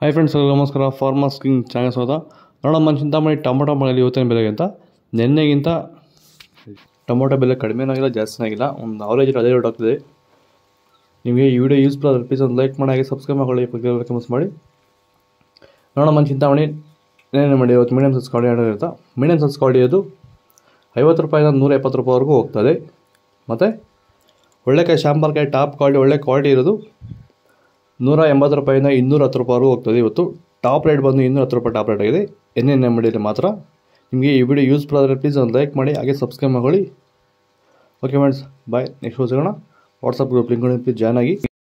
hi friends ನಮಸ್ಕಾರ farmers king channel ಸ್ವಾಗತ ನೋಡೋಣ ಮನ ಚಿಂತಾಮಣಿ ಟೊಮೊಟೊ ಮಳೆಯಲ್ಲಿ ಇವತ್ತಿನ ಬೆಲೆಗಿಂತ ನೆನ್ನೆಗಿಂತ ನಿನ್ನೆಗಿಂತ ಟೊಮೊಟೊ ಬೆಲೆ ಕಡಿಮೆ ಆಗಿಲ್ಲ ಜಾಸ್ತಿ ಆಗಿಲ್ಲ ಒಂದು ಅವರೇಜ್ ಅದೇ ರೇಟ್ ಆಗ್ತದೆ ನಿಮಗೆ ಈ ವಿಡಿಯೋ ಯೂಸ್ಫುಲ್ ಆದರೆ ಪ್ಲೀಸ್ ಒಂದು ಲೈಕ್ ಮಾಡಿ ಹಾಗೆ ಸಬ್ಸ್ಕ್ರೈಬ್ ಮಾಡಿ ಕಮಸ್ ಮಾಡಿ ನೋಡೋಣ ಮನ ಚಿಂತಾಮಣಿ ಏನೇನು ಮಾಡಿ ಇವತ್ತು ಮೀಡಿಯಮ್ ಸೈಜ್ ಕಾಡಿ ಇರುತ್ತಾ ಮೀಡಿಯಂ ಸೈಜ್ ಕ್ವಾಲ್ಟಿ ಅದು ಐವತ್ತು ರೂಪಾಯಿಂದ ನೂರ ಎಪ್ಪತ್ತು ರೂಪಾಯಿವರೆಗೂ ಹೋಗ್ತದೆ ಮತ್ತು ಒಳ್ಳೆ ಕೈ ಶಾಂಬಾರ್ ಕೈ ಟಾಪ್ ಕ್ವಾಲಿಟಿ ಒಳ್ಳೆ ಕ್ವಾಲಿಟಿ ಇರೋದು ನೂರ ಎಂಬತ್ತು ರೂಪಾಯಿನ ಇನ್ನೂರ ಹತ್ತು ರೂಪಾಯಿ ಹೋಗ್ತದೆ ಇವತ್ತು ಟಾಪ್ ರೇಟ್ ಬಂದು ಇನ್ನೂರ ಹತ್ತು ರೂಪಾಯಿ ಟಾಪ್ ರೇಟ್ ಆಗಿದೆ ಎನ್ ಎನ್ ಎಮ್ ಮಾತ್ರ ನಿಮಗೆ ಈ ವಿಡಿಯೋ ಯೂಸ್ಫುಲ್ ಆದರೆ ಪ್ಲೀಸ್ ಒಂದು ಲೈಕ್ ಮಾಡಿ ಹಾಗೆ ಸಬ್ಸ್ಕ್ರೈಬ್ ಮಾಡ್ಕೊಳ್ಳಿ ಓಕೆ ಫ್ರೆಂಡ್ಸ್ ಬಾಯ್ ನೆಕ್ಸ್ಟ್ ಸಿಗೋಣ WhatsApp group link please join ಆಗಿ